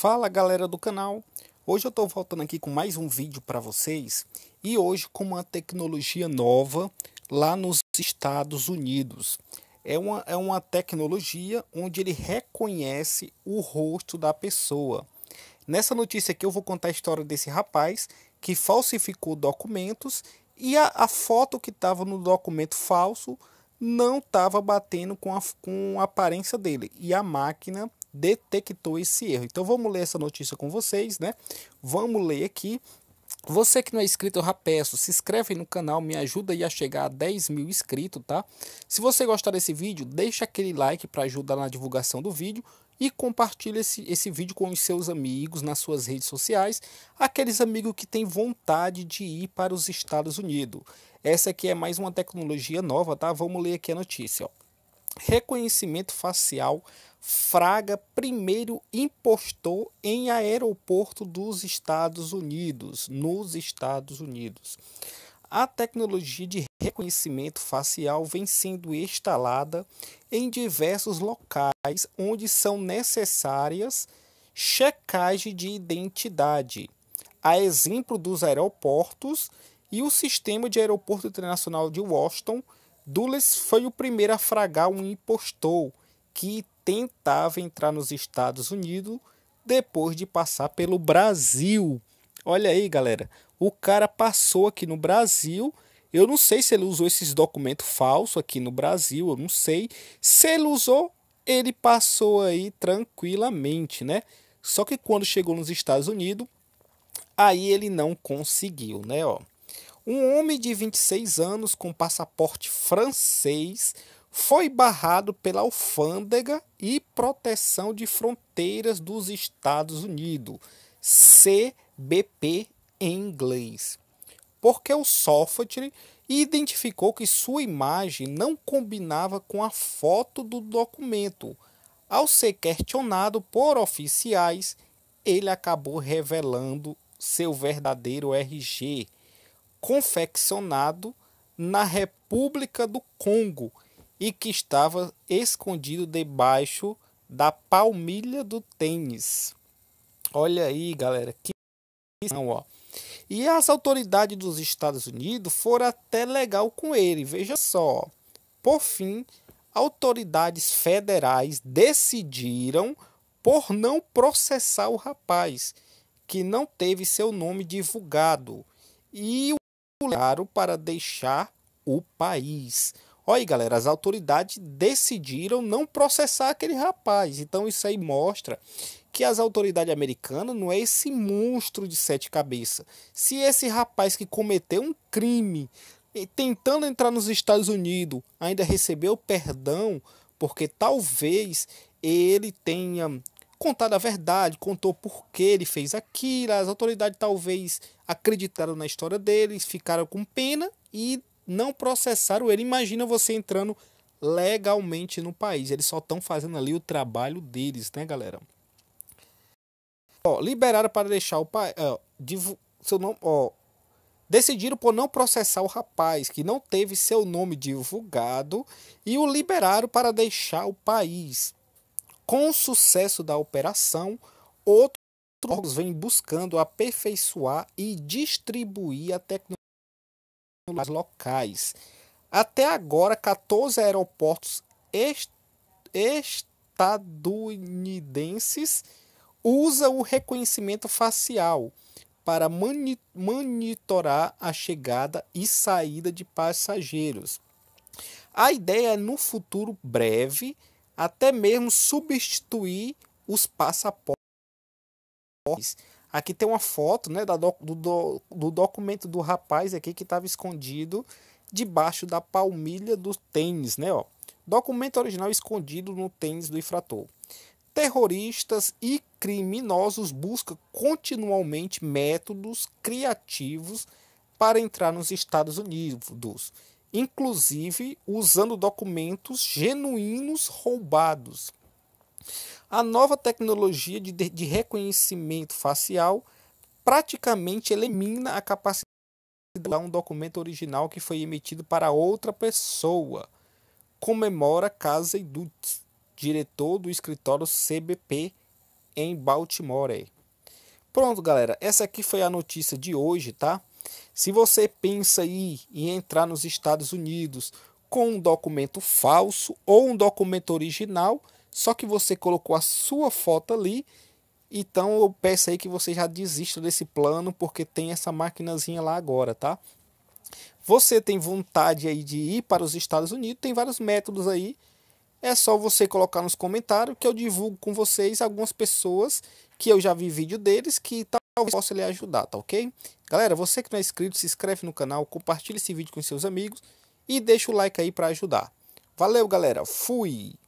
Fala galera do canal, hoje eu estou voltando aqui com mais um vídeo para vocês e hoje com uma tecnologia nova lá nos Estados Unidos. É uma, é uma tecnologia onde ele reconhece o rosto da pessoa. Nessa notícia aqui eu vou contar a história desse rapaz que falsificou documentos e a, a foto que estava no documento falso não estava batendo com a, com a aparência dele e a máquina detectou esse erro. Então vamos ler essa notícia com vocês, né? Vamos ler aqui. Você que não é inscrito, eu já peço, se inscreve no canal, me ajuda aí a chegar a 10 mil inscritos, tá? Se você gostar desse vídeo, deixa aquele like para ajudar na divulgação do vídeo e compartilha esse, esse vídeo com os seus amigos nas suas redes sociais, aqueles amigos que têm vontade de ir para os Estados Unidos. Essa aqui é mais uma tecnologia nova, tá? Vamos ler aqui a notícia, ó. Reconhecimento facial fraga primeiro impostor em aeroporto dos Estados Unidos, nos Estados Unidos. A tecnologia de reconhecimento facial vem sendo instalada em diversos locais onde são necessárias checagem de identidade, a exemplo dos aeroportos e o sistema de aeroporto internacional de Washington Dulles foi o primeiro a fragar um impostor que tentava entrar nos Estados Unidos depois de passar pelo Brasil. Olha aí, galera. O cara passou aqui no Brasil. Eu não sei se ele usou esses documentos falsos aqui no Brasil, eu não sei. Se ele usou, ele passou aí tranquilamente, né? Só que quando chegou nos Estados Unidos, aí ele não conseguiu, né, ó um homem de 26 anos com passaporte francês foi barrado pela alfândega e proteção de fronteiras dos Estados Unidos, CBP em inglês, porque o software identificou que sua imagem não combinava com a foto do documento. Ao ser questionado por oficiais, ele acabou revelando seu verdadeiro RG, confeccionado na República do Congo e que estava escondido debaixo da palmilha do tênis. Olha aí, galera, que não, ó. E as autoridades dos Estados Unidos foram até legal com ele, veja só. Por fim, autoridades federais decidiram por não processar o rapaz, que não teve seu nome divulgado. E claro para deixar o país. Olha aí, galera, as autoridades decidiram não processar aquele rapaz. Então isso aí mostra que as autoridades americanas não é esse monstro de sete cabeças. Se esse rapaz que cometeu um crime tentando entrar nos Estados Unidos ainda recebeu perdão, porque talvez ele tenha contado a verdade, contou por que ele fez aquilo. As autoridades talvez acreditaram na história deles, ficaram com pena e não processaram ele. Imagina você entrando legalmente no país. Eles só estão fazendo ali o trabalho deles, né, galera? Ó, liberaram para deixar o pai. Ó, divu, seu nome, ó, decidiram por não processar o rapaz que não teve seu nome divulgado e o liberaram para deixar o país. Com o sucesso da operação, outros órgãos vêm buscando aperfeiçoar e distribuir a tecnologia locais. Até agora, 14 aeroportos est estadunidenses usam o reconhecimento facial para monitorar a chegada e saída de passageiros. A ideia é, no futuro breve, até mesmo substituir os passaportes. Aqui tem uma foto né, do, do, do documento do rapaz aqui que estava escondido debaixo da palmilha do tênis, né? Ó. Documento original escondido no tênis do infrator. Terroristas e criminosos buscam continuamente métodos criativos para entrar nos Estados Unidos inclusive usando documentos genuínos roubados. A nova tecnologia de, de reconhecimento facial praticamente elimina a capacidade de dar um documento original que foi emitido para outra pessoa. Comemora casa Dutz, diretor do escritório CBP em Baltimore. Pronto, galera, essa aqui foi a notícia de hoje, tá? Se você pensa aí em entrar nos Estados Unidos com um documento falso ou um documento original, só que você colocou a sua foto ali, então eu peço aí que você já desista desse plano porque tem essa maquinazinha lá agora, tá? Você tem vontade aí de ir para os Estados Unidos, tem vários métodos aí. É só você colocar nos comentários que eu divulgo com vocês algumas pessoas que eu já vi vídeo deles que tá eu posso lhe ajudar, tá ok? Galera, você que não é inscrito, se inscreve no canal, compartilha esse vídeo com seus amigos e deixa o like aí para ajudar. Valeu, galera. Fui!